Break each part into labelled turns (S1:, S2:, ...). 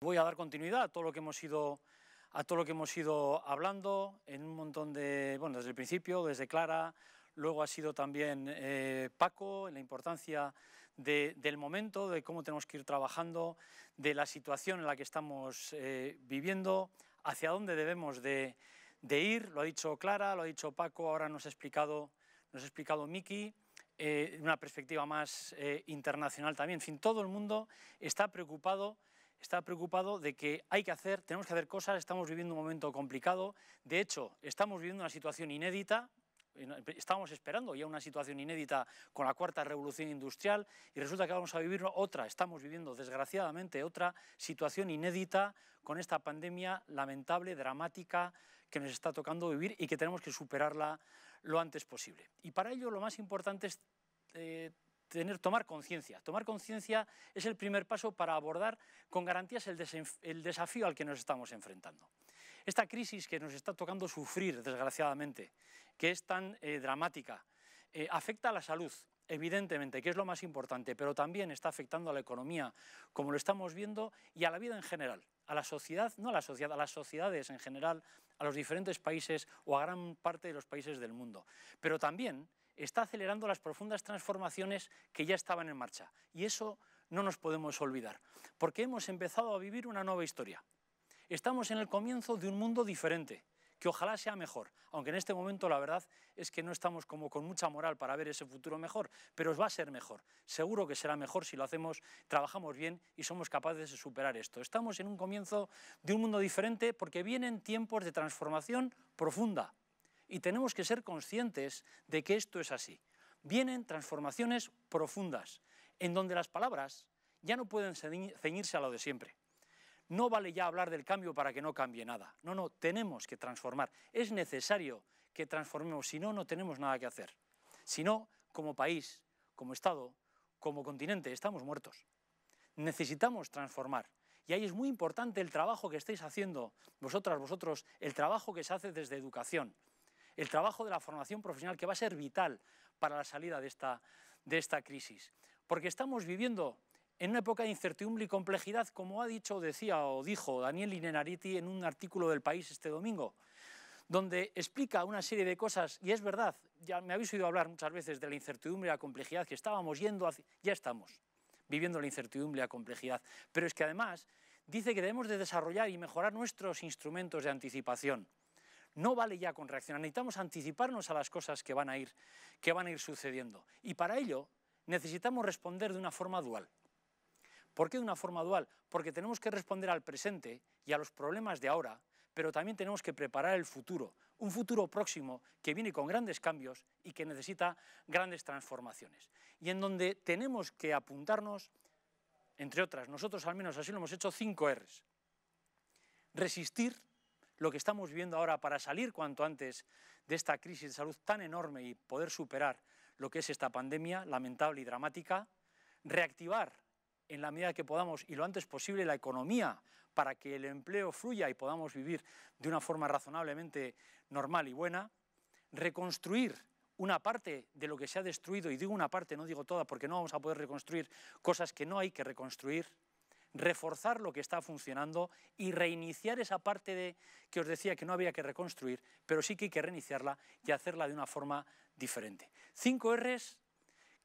S1: Voy a dar continuidad a todo lo que hemos ido, a todo lo que hemos ido hablando en un montón de, bueno, desde el principio, desde Clara, luego ha sido también eh, Paco, en la importancia del momento, de cómo tenemos que ir trabajando, de la situación en la que estamos eh, viviendo, hacia dónde debemos de, ir, lo ha dicho Clara, lo ha dicho Paco, ahora nos ha explicado, nos ha explicado Miki, eh, una perspectiva más eh, internacional también, en fin, todo el mundo está preocupado está preocupado de que hay que hacer, tenemos que hacer cosas, estamos viviendo un momento complicado. De hecho, estamos viviendo una situación inédita, estábamos esperando ya una situación inédita con la cuarta revolución industrial y resulta que vamos a vivir otra, estamos viviendo desgraciadamente otra situación inédita con esta pandemia lamentable, dramática que nos está tocando vivir y que tenemos que superarla lo antes posible. Y para ello lo más importante es eh, tener, tomar conciencia. Tomar conciencia es el primer paso para abordar con garantías el, desafío al que nos estamos enfrentando. Esta crisis que nos está tocando sufrir, desgraciadamente, que es tan eh, dramática, eh, afecta a la salud, evidentemente, que es lo más importante, pero también está afectando a la economía, como lo estamos viendo, y a la vida en general, a la sociedad, no a la sociedad, a las sociedades en general, a los diferentes países o a gran parte de los países del mundo. Pero también está acelerando las profundas transformaciones que ya estaban en marcha. Y eso no nos podemos olvidar, porque hemos empezado a vivir una nueva historia. Estamos en el comienzo de un mundo diferente, que ojalá sea mejor, aunque en este momento la verdad es que no estamos como con mucha moral para ver ese futuro mejor, pero os va a ser mejor, seguro que será mejor si lo hacemos, trabajamos bien y somos capaces de superar esto. Estamos en un comienzo de un mundo diferente porque vienen tiempos de transformación profunda, y tenemos que ser conscientes de que esto es así. Vienen transformaciones profundas, en donde las palabras ya no pueden ceñirse a lo de siempre. No vale ya hablar del cambio para que no cambie nada. No, no, tenemos que transformar. Es necesario que transformemos, si no, no tenemos nada que hacer. Si no, como país, como Estado, como continente, estamos muertos. Necesitamos transformar. Y ahí es muy importante el trabajo que estáis haciendo vosotras, vosotros, el trabajo que se hace desde educación, el trabajo de la formación profesional que va a ser vital para la salida de esta, de esta crisis. Porque estamos viviendo en una época de incertidumbre y complejidad, como ha dicho, decía o dijo Daniel Inenariti en un artículo del País este domingo, donde explica una serie de cosas, y es verdad, ya me habéis oído hablar muchas veces de la incertidumbre y la complejidad que estábamos yendo, ya estamos viviendo la incertidumbre y la complejidad, pero es que además dice que debemos de desarrollar y mejorar nuestros instrumentos de anticipación. No vale ya con reaccionar, necesitamos anticiparnos a las cosas que van a ir, que van a ir sucediendo. Y para ello necesitamos responder de una forma dual. ¿Por qué de una forma dual? Porque tenemos que responder al presente y a los problemas de ahora, pero también tenemos que preparar el futuro, un futuro próximo que viene con grandes cambios y que necesita grandes transformaciones. Y en donde tenemos que apuntarnos, entre otras, nosotros al menos así lo hemos hecho, cinco Rs. Resistir, lo que estamos viendo ahora para salir cuanto antes de esta crisis de salud tan enorme y poder superar lo que es esta pandemia lamentable y dramática, reactivar en la medida que podamos y lo antes posible la economía para que el empleo fluya y podamos vivir de una forma razonablemente normal y buena, reconstruir una parte de lo que se ha destruido, y digo una parte, no digo toda, porque no vamos a poder reconstruir cosas que no hay que reconstruir, reforzar lo que está funcionando y reiniciar esa parte de, que os decía que no había que reconstruir, pero sí que hay que reiniciarla y hacerla de una forma diferente. Cinco R's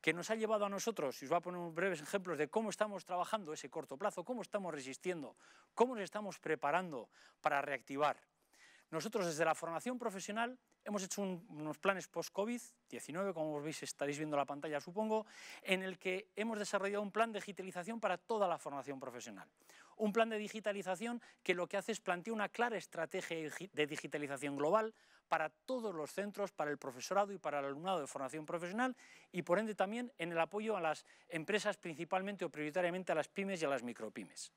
S1: que nos ha llevado a nosotros, y os voy a poner unos breves ejemplos de cómo estamos trabajando ese corto plazo, cómo estamos resistiendo, cómo nos estamos preparando para reactivar. Nosotros desde la formación profesional hemos hecho unos planes post-COVID-19, como veis estaréis viendo la pantalla supongo, en el que hemos desarrollado un plan de digitalización para toda la formación profesional. Un plan de digitalización que lo que hace es plantear una clara estrategia de digitalización global para todos los centros, para el profesorado y para el alumnado de formación profesional y por ende también en el apoyo a las empresas principalmente o prioritariamente a las pymes y a las micropymes.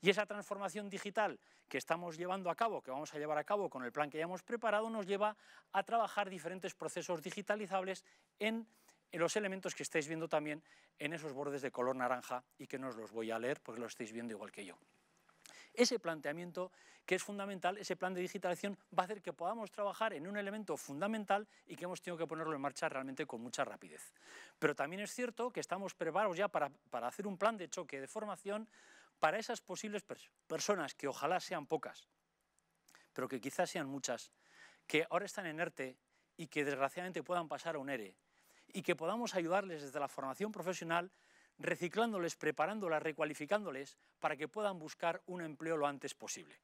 S1: Y esa transformación digital que estamos llevando a cabo, que vamos a llevar a cabo con el plan que ya hemos preparado, nos lleva a trabajar diferentes procesos digitalizables en los elementos que estáis viendo también en esos bordes de color naranja y que no os los voy a leer porque lo estáis viendo igual que yo. Ese planteamiento, que es fundamental, ese plan de digitalización, va a hacer que podamos trabajar en un elemento fundamental y que hemos tenido que ponerlo en marcha realmente con mucha rapidez. Pero también es cierto que estamos preparados ya para hacer un plan de choque de formación para esas posibles personas, que ojalá sean pocas, pero que quizás sean muchas, que ahora están en ERTE y que desgraciadamente puedan pasar a un ERE, y que podamos ayudarles desde la formación profesional, reciclándoles, preparándolas, recualificándoles, para que puedan buscar un empleo lo antes posible.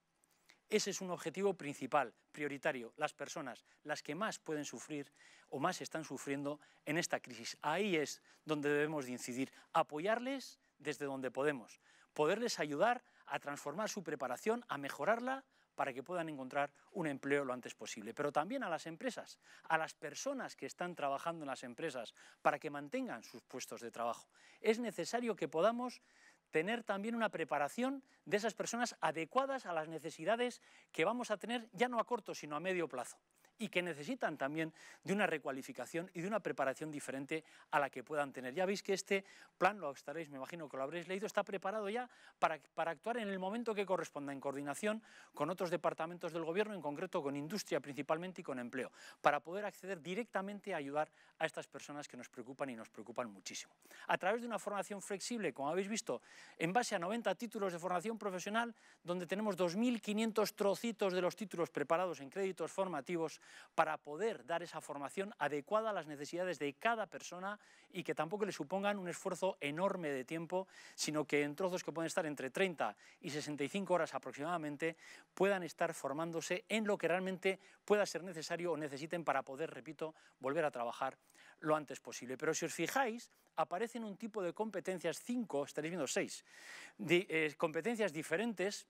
S1: Ese es un objetivo principal, prioritario, las personas, las que más pueden sufrir o más están sufriendo en esta crisis. Ahí es donde debemos de incidir, apoyarles desde donde podemos poderles ayudar a transformar su preparación, a mejorarla para que puedan encontrar un empleo lo antes posible. Pero también a las empresas, a las personas que están trabajando en las empresas para que mantengan sus puestos de trabajo. Es necesario que podamos tener también una preparación de esas personas adecuadas a las necesidades que vamos a tener ya no a corto sino a medio plazo y que necesitan también de una recualificación y de una preparación diferente a la que puedan tener. Ya veis que este plan, lo estaréis, me imagino que lo habréis leído, está preparado ya para, para actuar en el momento que corresponda, en coordinación con otros departamentos del Gobierno, en concreto con industria principalmente y con empleo, para poder acceder directamente a ayudar a estas personas que nos preocupan y nos preocupan muchísimo. A través de una formación flexible, como habéis visto, en base a 90 títulos de formación profesional, donde tenemos 2.500 trocitos de los títulos preparados en créditos formativos para poder dar esa formación adecuada a las necesidades de cada persona y que tampoco le supongan un esfuerzo enorme de tiempo, sino que en trozos que pueden estar entre 30 y 65 horas aproximadamente, puedan estar formándose en lo que realmente pueda ser necesario o necesiten para poder, repito, volver a trabajar lo antes posible. Pero si os fijáis, aparecen un tipo de competencias, cinco, estaréis viendo seis, eh, competencias diferentes,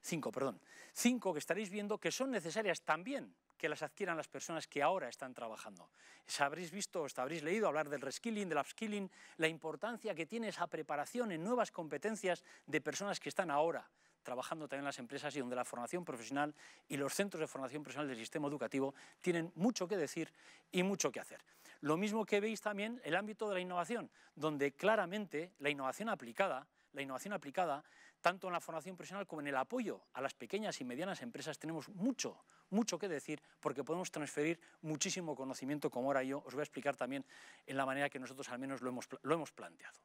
S1: cinco, perdón, cinco que estaréis viendo que son necesarias también que las adquieran las personas que ahora están trabajando. Habréis visto, habréis leído hablar del reskilling, del upskilling, la importancia que tiene esa preparación en nuevas competencias de personas que están ahora trabajando también en las empresas y donde la formación profesional y los centros de formación profesional del sistema educativo tienen mucho que decir y mucho que hacer. Lo mismo que veis también el ámbito de la innovación, donde claramente la innovación aplicada, la innovación aplicada tanto en la formación profesional como en el apoyo a las pequeñas y medianas empresas tenemos mucho, mucho que decir porque podemos transferir muchísimo conocimiento como ahora yo os voy a explicar también en la manera que nosotros al menos lo hemos, lo hemos planteado.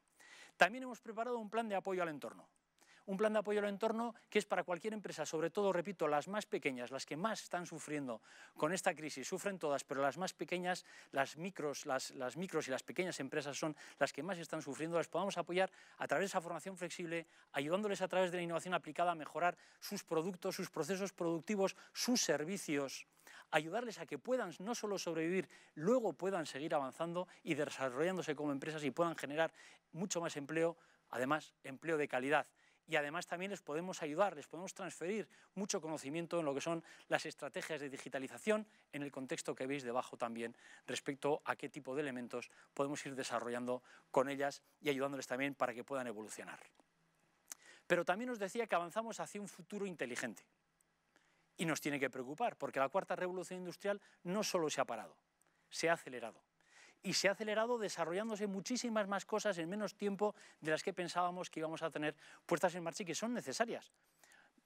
S1: También hemos preparado un plan de apoyo al entorno un plan de apoyo al entorno que es para cualquier empresa, sobre todo, repito, las más pequeñas, las que más están sufriendo con esta crisis, sufren todas, pero las más pequeñas, las micros, las, micros y las pequeñas empresas son las que más están sufriendo, las podamos apoyar a través de esa formación flexible, ayudándoles a través de la innovación aplicada a mejorar sus productos, sus procesos productivos, sus servicios ayudarles a que puedan no solo sobrevivir, luego puedan seguir avanzando y desarrollándose como empresas y puedan generar mucho más empleo, además empleo de calidad y además también les podemos ayudar, les podemos transferir mucho conocimiento en lo que son las estrategias de digitalización en el contexto que veis debajo también respecto a qué tipo de elementos podemos ir desarrollando con ellas y ayudándoles también para que puedan evolucionar. Pero también os decía que avanzamos hacia un futuro inteligente y nos tiene que preocupar porque la cuarta revolución industrial no solo se ha parado, se ha acelerado y se ha acelerado desarrollándose muchísimas más cosas en menos tiempo de las que pensábamos que íbamos a tener puestas en marcha y que son necesarias.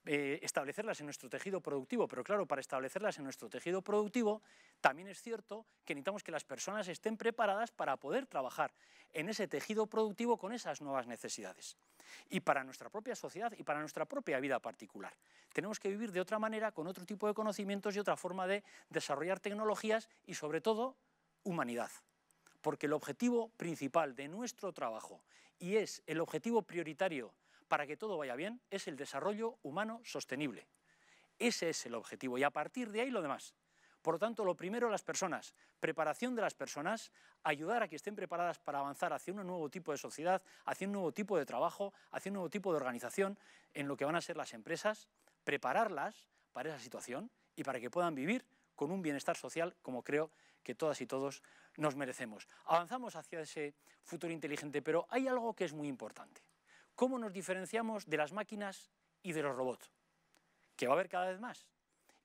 S1: Eh, establecerlas en nuestro tejido productivo, pero claro, para establecerlas en nuestro tejido productivo, también es cierto que necesitamos que las personas estén preparadas para poder trabajar en ese tejido productivo con esas nuevas necesidades. Y para nuestra propia sociedad y para nuestra propia vida particular. Tenemos que vivir de otra manera, con otro tipo de conocimientos y otra forma de desarrollar tecnologías y sobre todo humanidad porque el objetivo principal de nuestro trabajo y es el objetivo prioritario para que todo vaya bien es el desarrollo humano sostenible. Ese es el objetivo y a partir de ahí lo demás. Por lo tanto, lo primero las personas, preparación de las personas, ayudar a que estén preparadas para avanzar hacia un nuevo tipo de sociedad, hacia un nuevo tipo de trabajo, hacia un nuevo tipo de organización en lo que van a ser las empresas, prepararlas para esa situación y para que puedan vivir con un bienestar social como creo que todas y todos nos merecemos. Avanzamos hacia ese futuro inteligente, pero hay algo que es muy importante. ¿Cómo nos diferenciamos de las máquinas y de los robots? Que va a haber cada vez más.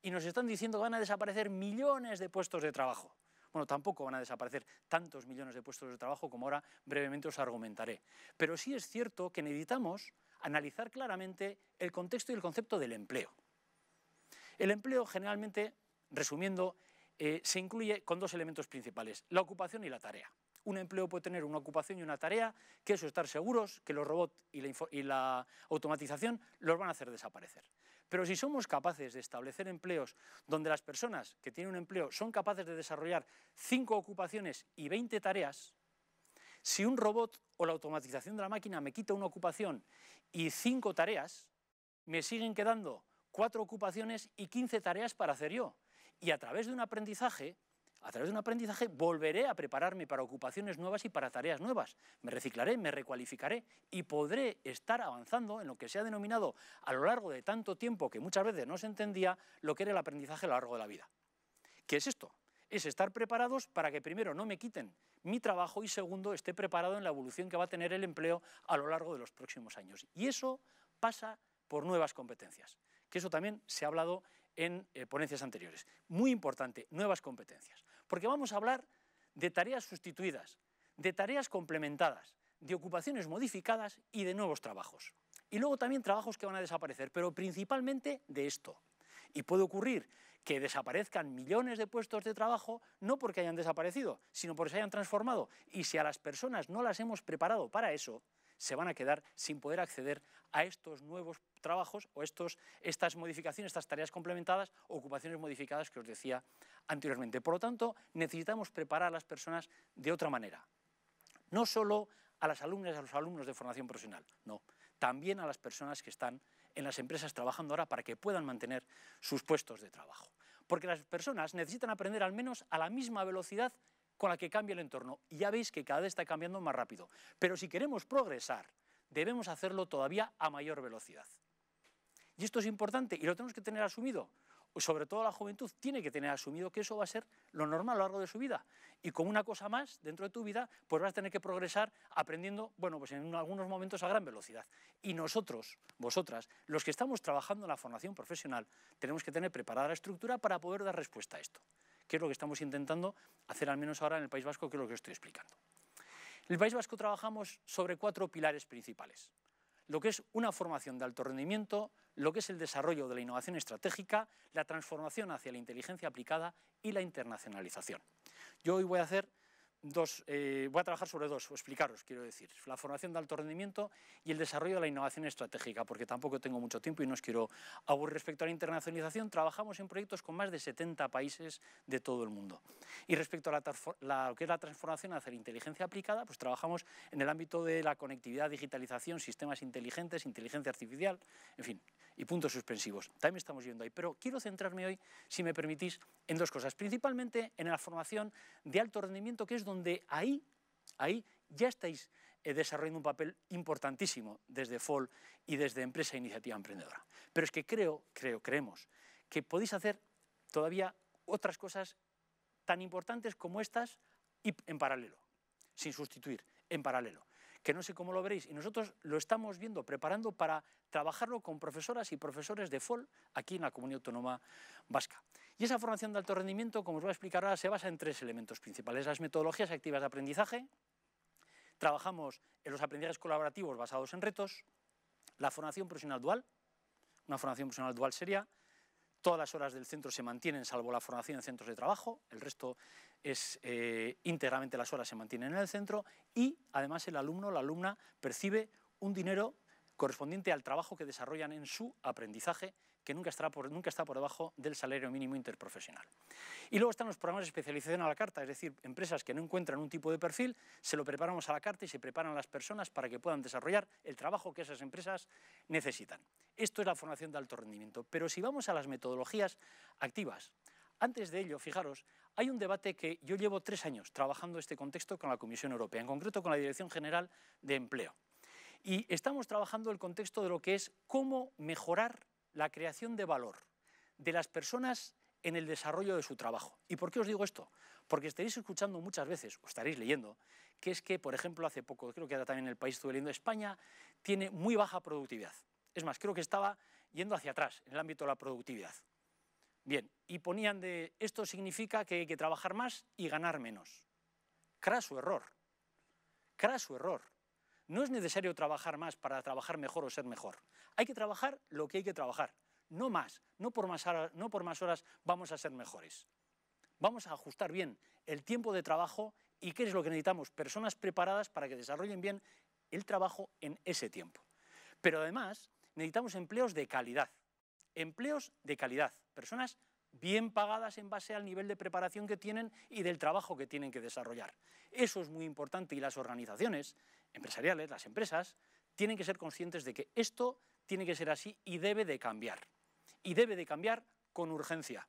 S1: Y nos están diciendo que van a desaparecer millones de puestos de trabajo. Bueno, tampoco van a desaparecer tantos millones de puestos de trabajo como ahora brevemente os argumentaré. Pero sí es cierto que necesitamos analizar claramente el contexto y el concepto del empleo. El empleo generalmente, resumiendo, eh, se incluye con dos elementos principales, la ocupación y la tarea. Un empleo puede tener una ocupación y una tarea, que eso estar seguros que los robots y la, y la automatización los van a hacer desaparecer. Pero si somos capaces de establecer empleos donde las personas que tienen un empleo son capaces de desarrollar cinco ocupaciones y 20 tareas, si un robot o la automatización de la máquina me quita una ocupación y cinco tareas, me siguen quedando cuatro ocupaciones y 15 tareas para hacer yo. Y a través de un aprendizaje, a través de un aprendizaje volveré a prepararme para ocupaciones nuevas y para tareas nuevas. Me reciclaré, me recualificaré y podré estar avanzando en lo que se ha denominado a lo largo de tanto tiempo que muchas veces no se entendía lo que era el aprendizaje a lo largo de la vida. ¿Qué es esto? Es estar preparados para que primero no me quiten mi trabajo y segundo esté preparado en la evolución que va a tener el empleo a lo largo de los próximos años. Y eso pasa por nuevas competencias, que eso también se ha hablado en eh, ponencias anteriores. Muy importante, nuevas competencias, porque vamos a hablar de tareas sustituidas, de tareas complementadas, de ocupaciones modificadas y de nuevos trabajos. Y luego también trabajos que van a desaparecer, pero principalmente de esto. Y puede ocurrir que desaparezcan millones de puestos de trabajo, no porque hayan desaparecido, sino porque se hayan transformado. Y si a las personas no las hemos preparado para eso, se van a quedar sin poder acceder a estos nuevos trabajos o estos, estas modificaciones, estas tareas complementadas, ocupaciones modificadas que os decía anteriormente. Por lo tanto, necesitamos preparar a las personas de otra manera. No solo a las alumnas y a los alumnos de formación profesional, no, también a las personas que están en las empresas trabajando ahora para que puedan mantener sus puestos de trabajo. Porque las personas necesitan aprender al menos a la misma velocidad con la que cambia el entorno. Y ya veis que cada vez está cambiando más rápido. Pero si queremos progresar, debemos hacerlo todavía a mayor velocidad. Y esto es importante y lo tenemos que tener asumido. Sobre todo la juventud tiene que tener asumido que eso va a ser lo normal a lo largo de su vida. Y con una cosa más dentro de tu vida, pues vas a tener que progresar aprendiendo, bueno, pues en algunos momentos a gran velocidad. Y nosotros, vosotras, los que estamos trabajando en la formación profesional, tenemos que tener preparada la estructura para poder dar respuesta a esto que es lo que estamos intentando hacer al menos ahora en el País Vasco, que es lo que estoy explicando. En el País Vasco trabajamos sobre cuatro pilares principales. Lo que es una formación de alto rendimiento, lo que es el desarrollo de la innovación estratégica, la transformación hacia la inteligencia aplicada y la internacionalización. Yo hoy voy a hacer dos, eh, voy a trabajar sobre dos, o explicaros, quiero decir, la formación de alto rendimiento y el desarrollo de la innovación estratégica, porque tampoco tengo mucho tiempo y no os quiero aburrir respecto a la internacionalización. Trabajamos en proyectos con más de 70 países de todo el mundo. Y respecto a la, lo que es la transformación hacia la inteligencia aplicada, pues trabajamos en el ámbito de la conectividad, digitalización, sistemas inteligentes, inteligencia artificial, en fin, y puntos suspensivos. También estamos yendo ahí, pero quiero centrarme hoy, si me permitís, en dos cosas. Principalmente en la formación de alto rendimiento, que es donde ahí, ahí ya estáis eh, desarrollando un papel importantísimo desde FOL y desde Empresa Iniciativa Emprendedora. Pero es que creo, creo, creemos que podéis hacer todavía otras cosas tan importantes como estas y en paralelo, sin sustituir, en paralelo que no sé cómo lo veréis. Y nosotros lo estamos viendo, preparando para trabajarlo con profesoras y profesores de FOL aquí en la Comunidad Autónoma Vasca. Y esa formación de alto rendimiento, como os voy a explicar ahora, se basa en tres elementos principales. Las metodologías activas de aprendizaje, trabajamos en los aprendizajes colaborativos basados en retos, la formación profesional dual, una formación profesional dual sería todas las horas del centro se mantienen salvo la formación en centros de trabajo, el resto es eh, íntegramente las horas se mantienen en el centro y además el alumno, la alumna, percibe un dinero correspondiente al trabajo que desarrollan en su aprendizaje, que nunca, nunca está por debajo del salario mínimo interprofesional. Y luego están los programas de especialización a la carta, es decir, empresas que no encuentran un tipo de perfil, se lo preparamos a la carta y se preparan las personas para que puedan desarrollar el trabajo que esas empresas necesitan. Esto es la formación de alto rendimiento. Pero si vamos a las metodologías activas, antes de ello, fijaros, hay un debate que yo llevo tres años trabajando este contexto con la Comisión Europea, en concreto con la Dirección General de Empleo. Y estamos trabajando el contexto de lo que es cómo mejorar la creación de valor de las personas en el desarrollo de su trabajo. ¿Y por qué os digo esto? Porque estaréis escuchando muchas veces, o estaréis leyendo, que es que, por ejemplo, hace poco, creo que ahora también el país estuve leyendo, España tiene muy baja productividad. Es más, creo que estaba yendo hacia atrás en el ámbito de la productividad. Bien, y ponían de esto significa que hay que trabajar más y ganar menos. Craso error. Craso error. No es necesario trabajar más para trabajar mejor o ser mejor. Hay que trabajar lo que hay que trabajar, no más. No por más, horas, no por más horas vamos a ser mejores. Vamos a ajustar bien el tiempo de trabajo y qué es lo que necesitamos. Personas preparadas para que desarrollen bien el trabajo en ese tiempo. Pero además necesitamos empleos de calidad empleos de calidad, personas bien pagadas en base al nivel de preparación que tienen y del trabajo que tienen que desarrollar. Eso es muy importante y las organizaciones empresariales, las empresas, tienen que ser conscientes de que esto tiene que ser así y debe de cambiar. Y debe de cambiar con urgencia.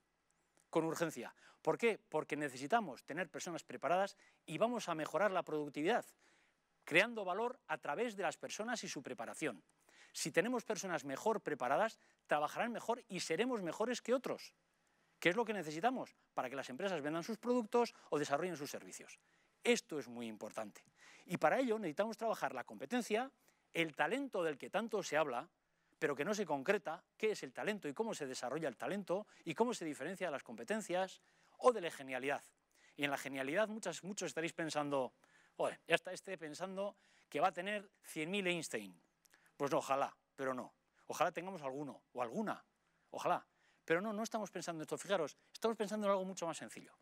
S1: Con urgencia. ¿Por qué? Porque necesitamos tener personas preparadas y vamos a mejorar la productividad, creando valor a través de las personas y su preparación. Si tenemos personas mejor preparadas, trabajarán mejor y seremos mejores que otros. ¿Qué es lo que necesitamos? Para que las empresas vendan sus productos o desarrollen sus servicios. Esto es muy importante. Y para ello necesitamos trabajar la competencia, el talento del que tanto se habla, pero que no se concreta, qué es el talento y cómo se desarrolla el talento y cómo se diferencia de las competencias o de la genialidad. Y en la genialidad muchos estaréis pensando, Joder, ya está este pensando que va a tener 100.000 Einstein pues no, ojalá, pero no. Ojalá tengamos alguno o alguna, ojalá. Pero no, no estamos pensando en esto. Fijaros, estamos pensando en algo mucho más sencillo,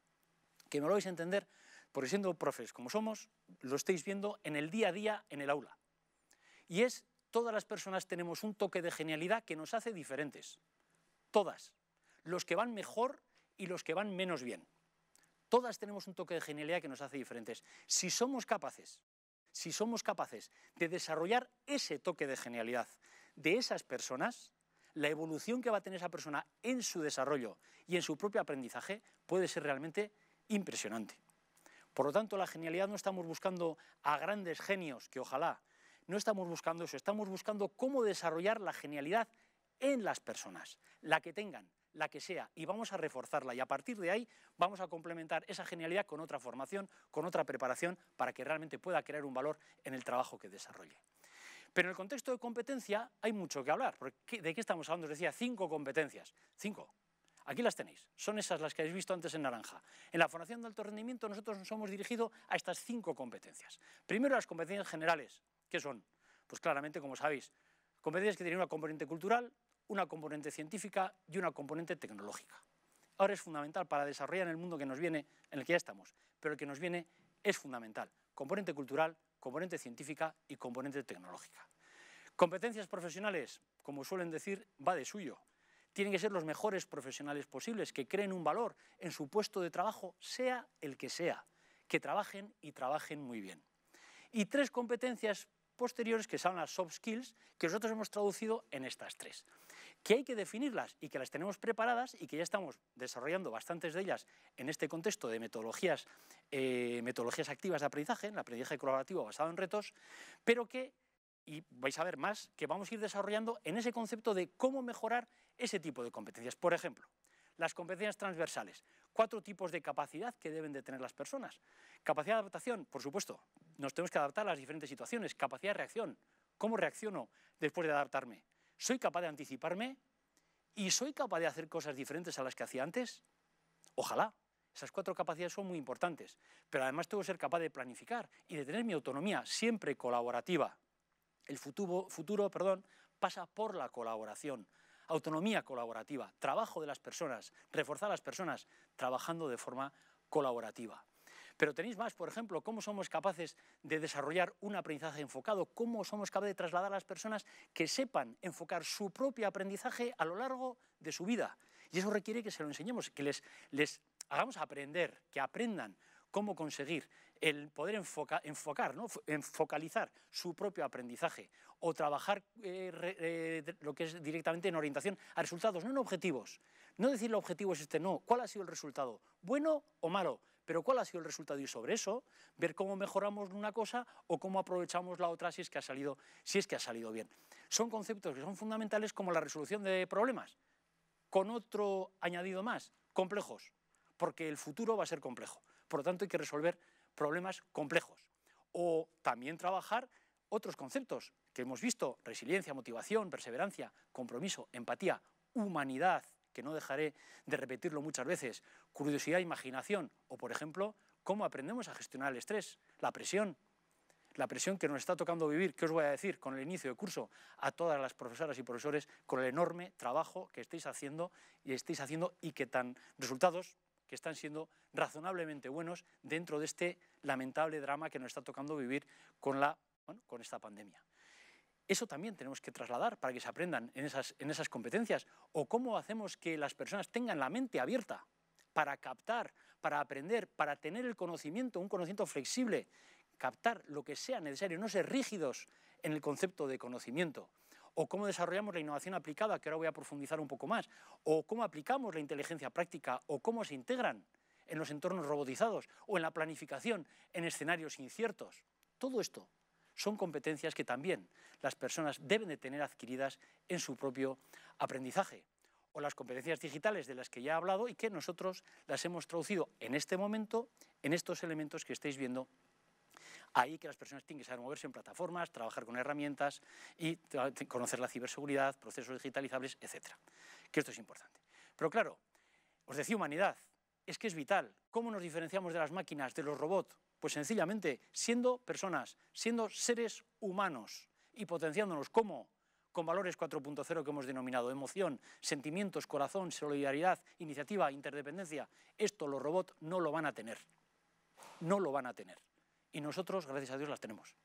S1: que me lo vais a entender, porque siendo profes como somos, lo estáis viendo en el día a día en el aula. Y es, todas las personas tenemos un toque de genialidad que nos hace diferentes. Todas. Los que van mejor y los que van menos bien. Todas tenemos un toque de genialidad que nos hace diferentes. Si somos capaces si somos capaces de desarrollar ese toque de genialidad de esas personas, la evolución que va a tener esa persona en su desarrollo y en su propio aprendizaje puede ser realmente impresionante. Por lo tanto, la genialidad no estamos buscando a grandes genios, que ojalá, no estamos buscando eso, estamos buscando cómo desarrollar la genialidad en las personas, la que tengan, la que sea, y vamos a reforzarla. Y a partir de ahí vamos a complementar esa genialidad con otra formación, con otra preparación, para que realmente pueda crear un valor en el trabajo que desarrolle. Pero en el contexto de competencia hay mucho que hablar. Porque ¿De qué estamos hablando? Os decía, cinco competencias. Cinco. Aquí las tenéis. Son esas las que habéis visto antes en naranja. En la formación de alto rendimiento nosotros nos hemos dirigido a estas cinco competencias. Primero las competencias generales. ¿Qué son? Pues claramente, como sabéis, competencias que tienen una componente cultural, una componente científica y una componente tecnológica. Ahora es fundamental para desarrollar el mundo que nos viene, en el que ya estamos, pero el que nos viene es fundamental. Componente cultural, componente científica y componente tecnológica. Competencias profesionales, como suelen decir, va de suyo. Tienen que ser los mejores profesionales posibles, que creen un valor en su puesto de trabajo, sea el que sea, que trabajen y trabajen muy bien. Y tres competencias posteriores que son las soft skills, que nosotros hemos traducido en estas tres que hay que definirlas y que las tenemos preparadas y que ya estamos desarrollando bastantes de ellas en este contexto de metodologías, eh, metodologías activas de aprendizaje, en aprendizaje colaborativo basado en retos, pero que, y vais a ver más, que vamos a ir desarrollando en ese concepto de cómo mejorar ese tipo de competencias. Por ejemplo, las competencias transversales, cuatro tipos de capacidad que deben de tener las personas. Capacidad de adaptación, por supuesto, nos tenemos que adaptar a las diferentes situaciones. Capacidad de reacción, cómo reacciono después de adaptarme. ¿Soy capaz de anticiparme? ¿Y soy capaz de hacer cosas diferentes a las que hacía antes? Ojalá. Esas cuatro capacidades son muy importantes, pero además tengo que ser capaz de planificar y de tener mi autonomía siempre colaborativa. El futuro, perdón, pasa por la colaboración, autonomía colaborativa, trabajo de las personas, reforzar a las personas trabajando de forma colaborativa. Pero tenéis más, por ejemplo, cómo somos capaces de desarrollar un aprendizaje enfocado, cómo somos capaces de trasladar a las personas que sepan enfocar su propio aprendizaje a lo largo de su vida. Y eso requiere que se lo enseñemos, que les, hagamos aprender, que aprendan cómo conseguir el poder enfocar, ¿no? enfocalizar su propio aprendizaje o trabajar eh, eh, lo que es directamente en orientación a resultados, no en objetivos. No decir el objetivo es este, no. ¿Cuál ha sido el resultado? ¿Bueno o malo? pero cuál ha sido el resultado y sobre eso ver cómo mejoramos una cosa o cómo aprovechamos la otra si es que ha salido, si es que ha salido bien. Son conceptos que son fundamentales como la resolución de problemas, con otro añadido más, complejos, porque el futuro va a ser complejo. Por lo tanto, hay que resolver problemas complejos. O también trabajar otros conceptos que hemos visto, resiliencia, motivación, perseverancia, compromiso, empatía, humanidad, que no dejaré de repetirlo muchas veces, curiosidad, e imaginación, o por ejemplo, cómo aprendemos a gestionar el estrés, la presión, la presión que nos está tocando vivir, que os voy a decir con el inicio de curso a todas las profesoras y profesores con el enorme trabajo que estáis haciendo y estáis haciendo y que tan resultados que están siendo razonablemente buenos dentro de este lamentable drama que nos está tocando vivir con, la, con esta pandemia? Eso también tenemos que trasladar para que se aprendan en esas, en esas competencias. O cómo hacemos que las personas tengan la mente abierta para captar, para aprender, para tener el conocimiento, un conocimiento flexible, captar lo que sea necesario, no ser rígidos en el concepto de conocimiento. O cómo desarrollamos la innovación aplicada, que ahora voy a profundizar un poco más. O cómo aplicamos la inteligencia práctica, o cómo se integran en los entornos robotizados, o en la planificación, en escenarios inciertos. Todo esto son competencias que también las personas deben de tener adquiridas en su propio aprendizaje o las competencias digitales de las que ya he hablado y que nosotros las hemos traducido en este momento en estos elementos que estáis viendo ahí que las personas tienen que saber moverse en plataformas, trabajar con herramientas y conocer la ciberseguridad, procesos digitalizables, etc. Que esto es importante. Pero claro, os decía humanidad, es que es vital. ¿Cómo nos diferenciamos de las máquinas, de los robots? Pues sencillamente siendo personas, siendo seres humanos y potenciándonos como con valores 4.0 que hemos denominado emoción, sentimientos, corazón, solidaridad, iniciativa, interdependencia. Esto los robots no lo van a tener. No lo van a tener. Y nosotros, gracias a Dios, las tenemos.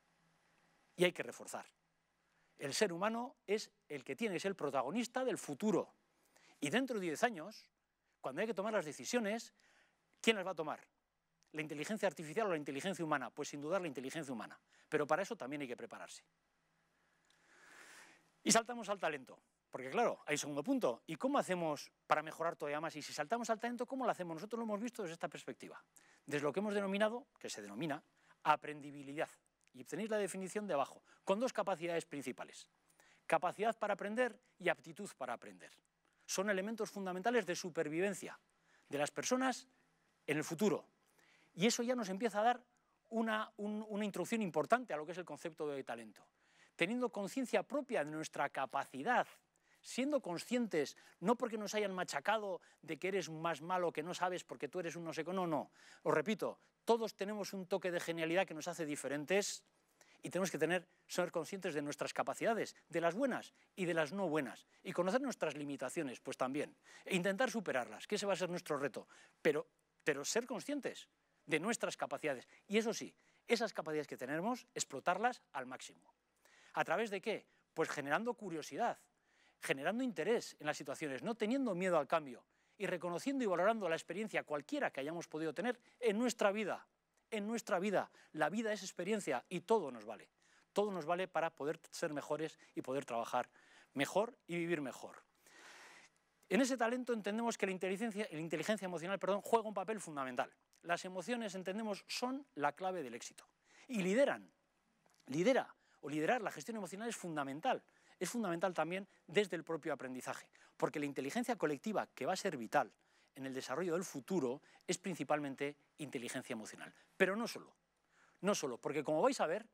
S1: Y hay que reforzar. El ser humano es el que tiene, es el protagonista del futuro. Y dentro de 10 años, cuando hay que tomar las decisiones, ¿quién las va a tomar? ¿La inteligencia artificial o la inteligencia humana? Pues sin dudar la inteligencia humana, pero para eso también hay que prepararse. Y saltamos al talento, porque claro, hay segundo punto. ¿Y cómo hacemos para mejorar todavía más? Y si saltamos al talento, ¿cómo lo hacemos? Nosotros lo hemos visto desde esta perspectiva, desde lo que hemos denominado, que se denomina, aprendibilidad. Y tenéis la definición de abajo, con dos capacidades principales. Capacidad para aprender y aptitud para aprender. Son elementos fundamentales de supervivencia de las personas en el futuro, y eso ya nos empieza a dar una, introducción importante a lo que es el concepto de talento. Teniendo conciencia propia de nuestra capacidad siendo conscientes, no porque nos hayan machacado de que eres más malo, que no sabes porque tú eres un no sé qué, no, no. Os repito, todos tenemos un toque de genialidad que nos hace diferentes y tenemos que tener, ser conscientes de nuestras capacidades, de las buenas y de las no buenas, y conocer nuestras limitaciones, pues también, e intentar superarlas, que ese va a ser nuestro reto, pero, pero ser conscientes de nuestras capacidades. Y eso sí, esas capacidades que tenemos, explotarlas al máximo. ¿A través de qué? Pues generando curiosidad, generando interés en las situaciones, no teniendo miedo al cambio y reconociendo y valorando la experiencia cualquiera que hayamos podido tener en nuestra vida. En nuestra vida, la vida es experiencia y todo nos vale. Todo nos vale para poder ser mejores y poder trabajar mejor y vivir mejor. En ese talento entendemos que la inteligencia, la inteligencia emocional perdón, juega un papel fundamental las emociones, entendemos, son la clave del éxito. Y lideran, lidera o liderar la gestión emocional es fundamental. Es fundamental también desde el propio aprendizaje, porque la inteligencia colectiva que va a ser vital en el desarrollo del futuro es principalmente inteligencia emocional. Pero no solo, no solo, porque como vais a ver,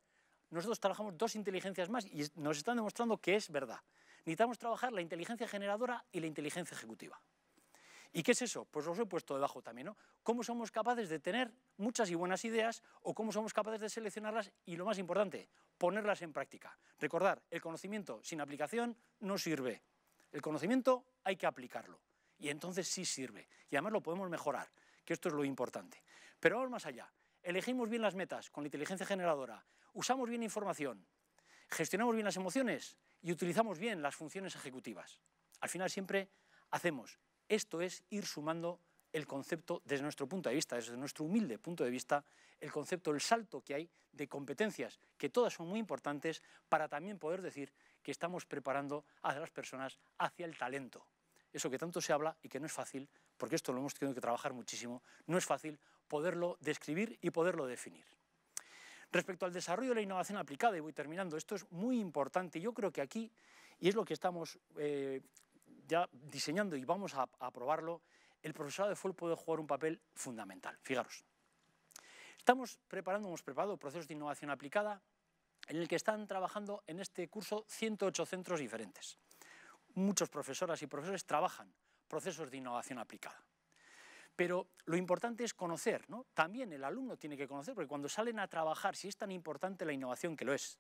S1: nosotros trabajamos dos inteligencias más y nos están demostrando que es verdad. Necesitamos trabajar la inteligencia generadora y la inteligencia ejecutiva. ¿Y qué es eso? Pues los he puesto debajo también, ¿no? ¿Cómo somos capaces de tener muchas y buenas ideas o cómo somos capaces de seleccionarlas y lo más importante, ponerlas en práctica? Recordar, el conocimiento sin aplicación no sirve. El conocimiento hay que aplicarlo y entonces sí sirve y además lo podemos mejorar, que esto es lo importante. Pero vamos más allá. Elegimos bien las metas con la inteligencia generadora, usamos bien información, gestionamos bien las emociones y utilizamos bien las funciones ejecutivas. Al final siempre hacemos esto es ir sumando el concepto, desde nuestro punto de vista, desde nuestro humilde punto de vista, el concepto, el salto que hay de competencias, que todas son muy importantes para también poder decir que estamos preparando a las personas hacia el talento. Eso que tanto se habla y que no es fácil, porque esto lo hemos tenido que trabajar muchísimo, no es fácil poderlo describir y poderlo definir. Respecto al desarrollo de la innovación aplicada, y voy terminando, esto es muy importante, yo creo que aquí, y es lo que estamos eh, ya diseñando y vamos a, probarlo, el profesorado de FOL puede jugar un papel fundamental. Fijaros, estamos preparando, hemos preparado procesos de innovación aplicada en el que están trabajando en este curso 108 centros diferentes. Muchos profesoras y profesores trabajan procesos de innovación aplicada. Pero lo importante es conocer, También el alumno tiene que conocer, porque cuando salen a trabajar, si es tan importante la innovación que lo es,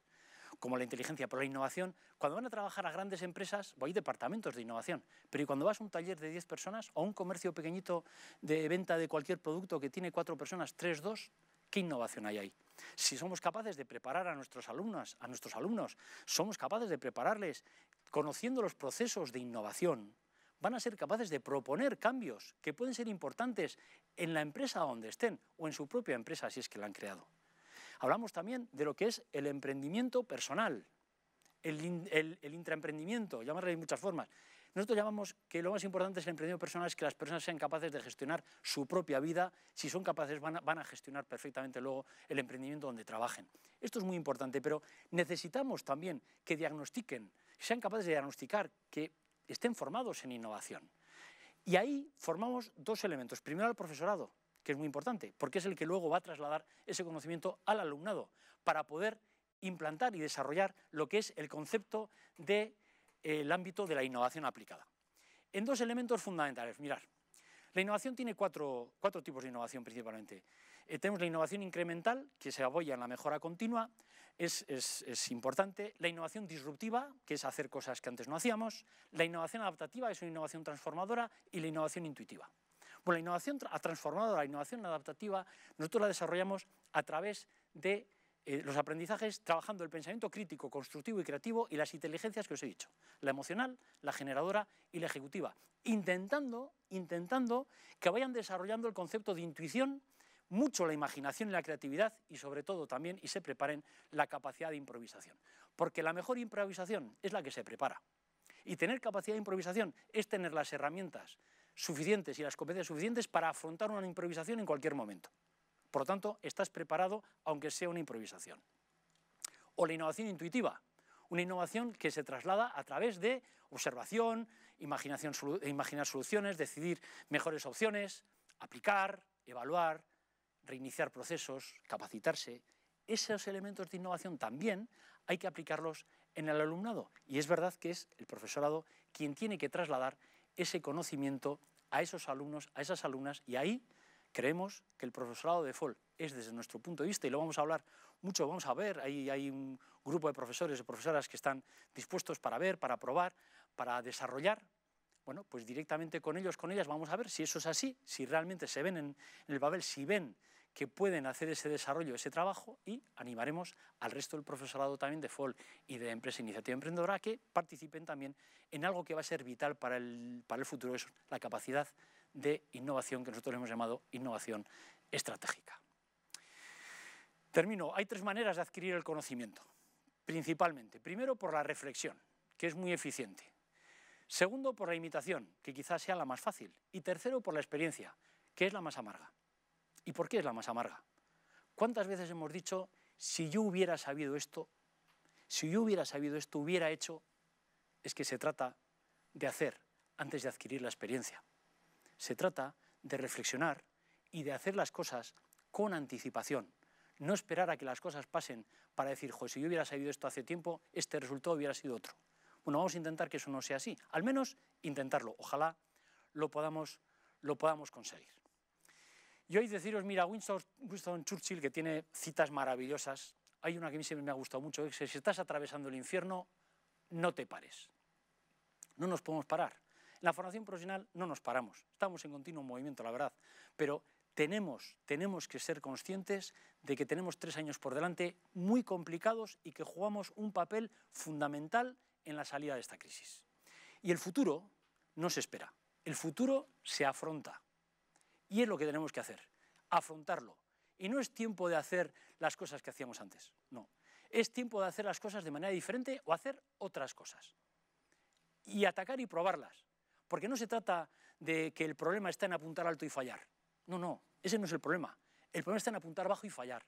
S1: como la inteligencia, por la innovación, cuando van a trabajar a grandes empresas, hay departamentos de innovación, pero cuando vas a un taller de 10 personas o a un comercio pequeñito de venta de cualquier producto que tiene 4 personas, 3, 2, ¿qué innovación hay ahí? Si somos capaces de preparar a nuestros alumnos, a nuestros alumnos, somos capaces de prepararles conociendo los procesos de innovación, van a ser capaces de proponer cambios que pueden ser importantes en la empresa donde estén o en su propia empresa si es que la han creado. Hablamos también de lo que es el emprendimiento personal, el, intraemprendimiento, llamarle de muchas formas. Nosotros llamamos que lo más importante es el emprendimiento personal, es que las personas sean capaces de gestionar su propia vida. Si son capaces, van a, gestionar perfectamente luego el emprendimiento donde trabajen. Esto es muy importante, pero necesitamos también que diagnostiquen, sean capaces de diagnosticar, que estén formados en innovación. Y ahí formamos dos elementos. Primero, el profesorado que es muy importante, porque es el que luego va a trasladar ese conocimiento al alumnado para poder implantar y desarrollar lo que es el concepto del eh, ámbito de la innovación aplicada. En dos elementos fundamentales, mirar. La innovación tiene cuatro, tipos de innovación principalmente. Eh, tenemos la innovación incremental, que se apoya en la mejora continua, es, es, importante. La innovación disruptiva, que es hacer cosas que antes no hacíamos. La innovación adaptativa, es una innovación transformadora. Y la innovación intuitiva. Bueno, la innovación ha transformado la innovación adaptativa, nosotros la desarrollamos a través de eh, los aprendizajes trabajando el pensamiento crítico, constructivo y creativo y las inteligencias que os he dicho, la emocional, la generadora y la ejecutiva, intentando, intentando que vayan desarrollando el concepto de intuición, mucho la imaginación y la creatividad y sobre todo también y se preparen la capacidad de improvisación, porque la mejor improvisación es la que se prepara. Y tener capacidad de improvisación es tener las herramientas suficientes y las competencias suficientes para afrontar una improvisación en cualquier momento. Por lo tanto, estás preparado aunque sea una improvisación. O la innovación intuitiva, una innovación que se traslada a través de observación, imaginación, imaginar soluciones, decidir mejores opciones, aplicar, evaluar, reiniciar procesos, capacitarse. Esos elementos de innovación también hay que aplicarlos en el alumnado. Y es verdad que es el profesorado quien tiene que trasladar ese conocimiento a esos alumnos, a esas alumnas, y ahí creemos que el profesorado de FOL es desde nuestro punto de vista, y lo vamos a hablar mucho, vamos a ver, ahí hay un grupo de profesores y profesoras que están dispuestos para ver, para probar, para desarrollar, bueno, pues directamente con ellos, con ellas, vamos a ver si eso es así, si realmente se ven en, en el Babel, si ven que pueden hacer ese desarrollo, ese trabajo y animaremos al resto del profesorado también de FOL y de Empresa e Iniciativa Emprendedora que participen también en algo que va a ser vital para el, para el futuro, es la capacidad de innovación que nosotros hemos llamado innovación estratégica. Termino. Hay tres maneras de adquirir el conocimiento, principalmente. Primero, por la reflexión, que es muy eficiente. Segundo, por la imitación, que quizás sea la más fácil. Y tercero, por la experiencia, que es la más amarga. ¿Y por qué es la más amarga? ¿Cuántas veces hemos dicho, si yo hubiera sabido esto, si yo hubiera sabido esto, hubiera hecho? Es que se trata de hacer antes de adquirir la experiencia. Se trata de reflexionar y de hacer las cosas con anticipación. No esperar a que las cosas pasen para decir, joder, si yo hubiera sabido esto hace tiempo, este resultado hubiera sido otro. Bueno, vamos a intentar que eso no sea así. Al menos intentarlo. Ojalá lo podamos, lo podamos conseguir. Y hoy deciros, mira, Winston, Churchill, que tiene citas maravillosas, hay una que a mí siempre me ha gustado mucho, que si estás atravesando el infierno, no te pares. No nos podemos parar. En la formación profesional no nos paramos, estamos en continuo movimiento, la verdad, pero tenemos, tenemos que ser conscientes de que tenemos tres años por delante muy complicados y que jugamos un papel fundamental en la salida de esta crisis. Y el futuro no se espera, el futuro se afronta. Y es lo que tenemos que hacer, afrontarlo. Y no es tiempo de hacer las cosas que hacíamos antes, no. Es tiempo de hacer las cosas de manera diferente o hacer otras cosas. Y atacar y probarlas. Porque no se trata de que el problema está en apuntar alto y fallar. No, no, ese no es el problema. El problema está en apuntar bajo y fallar.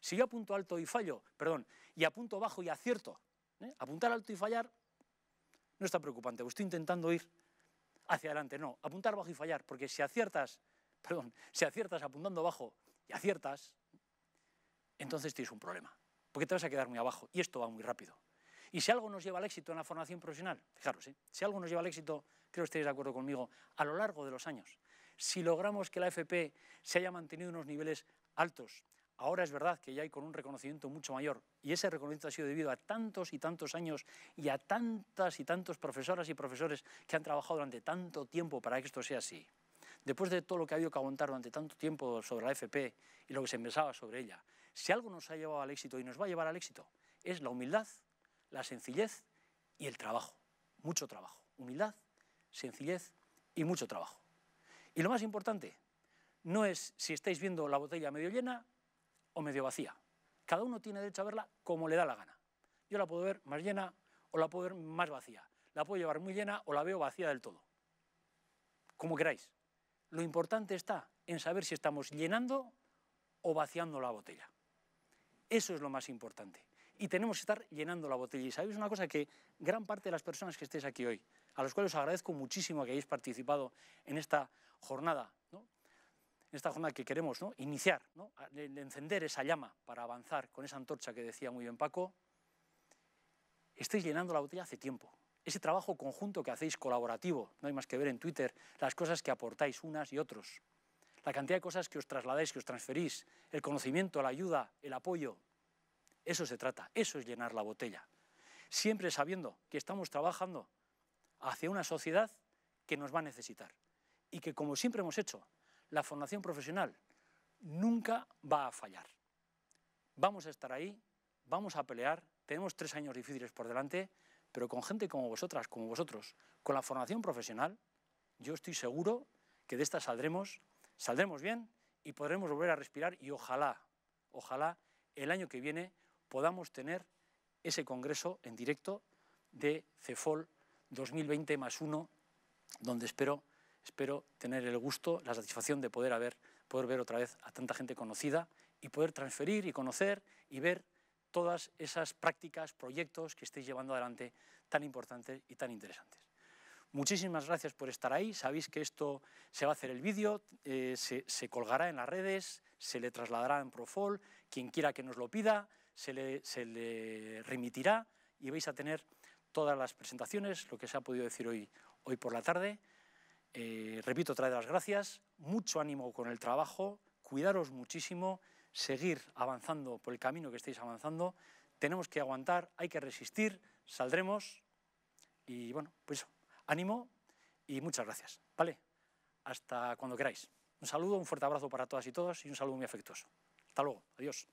S1: Si yo apunto alto y fallo, perdón, y apunto bajo y acierto, ¿eh? apuntar alto y fallar no está preocupante, estoy intentando ir hacia adelante, no, apuntar bajo y fallar, porque si aciertas perdón, si aciertas apuntando abajo y aciertas, entonces tienes un problema, porque te vas a quedar muy abajo y esto va muy rápido. Y si algo nos lleva al éxito en la formación profesional, fijaros, ¿eh? si algo nos lleva al éxito, creo que estaréis de acuerdo conmigo, a lo largo de los años, si logramos que la FP se haya mantenido unos niveles altos, ahora es verdad que ya hay con un reconocimiento mucho mayor, y ese reconocimiento ha sido debido a tantos y tantos años y a tantas y tantos profesoras y profesores que han trabajado durante tanto tiempo para que esto sea así después de todo lo que ha habido que aguantar durante tanto tiempo sobre la FP y lo que se pensaba sobre ella, si algo nos ha llevado al éxito y nos va a llevar al éxito, es la humildad, la sencillez y el trabajo. Mucho trabajo. Humildad, sencillez y mucho trabajo. Y lo más importante, no es si estáis viendo la botella medio llena o medio vacía. Cada uno tiene derecho a verla como le da la gana. Yo la puedo ver más llena o la puedo ver más vacía. La puedo llevar muy llena o la veo vacía del todo. Como queráis lo importante está en saber si estamos llenando o vaciando la botella. Eso es lo más importante. Y tenemos que estar llenando la botella. Y sabéis una cosa que gran parte de las personas que estéis aquí hoy, a los cuales os agradezco muchísimo que hayáis participado en esta jornada, en esta jornada que queremos iniciar, ¿no? encender esa llama para avanzar con esa antorcha que decía muy bien Paco, estáis llenando la botella hace tiempo ese trabajo conjunto que hacéis, colaborativo, no hay más que ver en Twitter, las cosas que aportáis unas y otros, la cantidad de cosas que os trasladáis, que os transferís, el conocimiento, la ayuda, el apoyo, eso se trata, eso es llenar la botella, siempre sabiendo que estamos trabajando hacia una sociedad que nos va a necesitar y que, como siempre hemos hecho, la formación profesional nunca va a fallar. Vamos a estar ahí, vamos a pelear, tenemos tres años difíciles por delante, pero con gente como vosotras, como vosotros, con la formación profesional, yo estoy seguro que de esta saldremos, saldremos bien y podremos volver a respirar y ojalá, ojalá el año que viene podamos tener ese congreso en directo de CEFOL 2020 más uno, donde espero, espero tener el gusto, la satisfacción de poder, haber, poder ver otra vez a tanta gente conocida y poder transferir y conocer y ver todas esas prácticas, proyectos que estéis llevando adelante tan importantes y tan interesantes. Muchísimas gracias por estar ahí. Sabéis que esto se va a hacer el vídeo, eh, se, colgará en las redes, se le trasladará en Profol, quien quiera que nos lo pida, se le, remitirá y vais a tener todas las presentaciones, lo que se ha podido decir hoy, hoy por la tarde. Eh, repito, trae las gracias, mucho ánimo con el trabajo, cuidaros muchísimo seguir avanzando por el camino que estáis avanzando, tenemos que aguantar, hay que resistir, saldremos y bueno, pues eso, ánimo y muchas gracias, ¿vale? Hasta cuando queráis. Un saludo, un fuerte abrazo para todas y todos y un saludo muy afectuoso. Hasta luego, adiós.